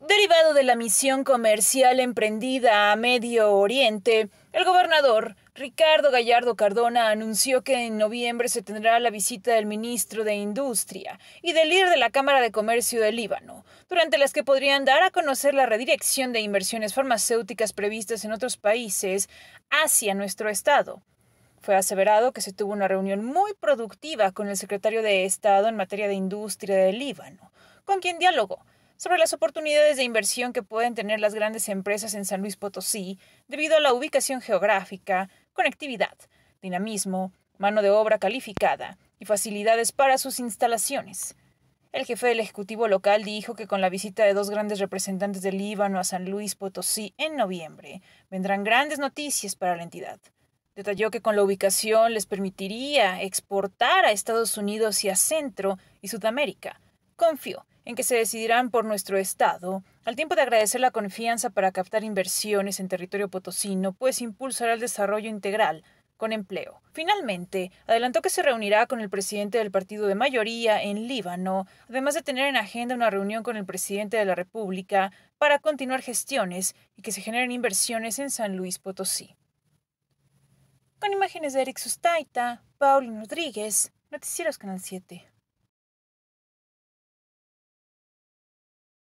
Derivado de la misión comercial emprendida a Medio Oriente, el gobernador Ricardo Gallardo Cardona anunció que en noviembre se tendrá la visita del ministro de Industria y del líder de la Cámara de Comercio del Líbano, durante las que podrían dar a conocer la redirección de inversiones farmacéuticas previstas en otros países hacia nuestro Estado. Fue aseverado que se tuvo una reunión muy productiva con el secretario de Estado en materia de industria del Líbano, con quien dialogó sobre las oportunidades de inversión que pueden tener las grandes empresas en San Luis Potosí debido a la ubicación geográfica, conectividad, dinamismo, mano de obra calificada y facilidades para sus instalaciones. El jefe del Ejecutivo local dijo que con la visita de dos grandes representantes del Líbano a San Luis Potosí en noviembre vendrán grandes noticias para la entidad. Detalló que con la ubicación les permitiría exportar a Estados Unidos y a Centro y Sudamérica. Confió en que se decidirán por nuestro Estado, al tiempo de agradecer la confianza para captar inversiones en territorio potosino, pues impulsará el desarrollo integral con empleo. Finalmente, adelantó que se reunirá con el presidente del partido de mayoría en Líbano, además de tener en agenda una reunión con el presidente de la República para continuar gestiones y que se generen inversiones en San Luis Potosí. Con imágenes de Eric Sustaita, Paulin Rodríguez, Noticieros Canal 7.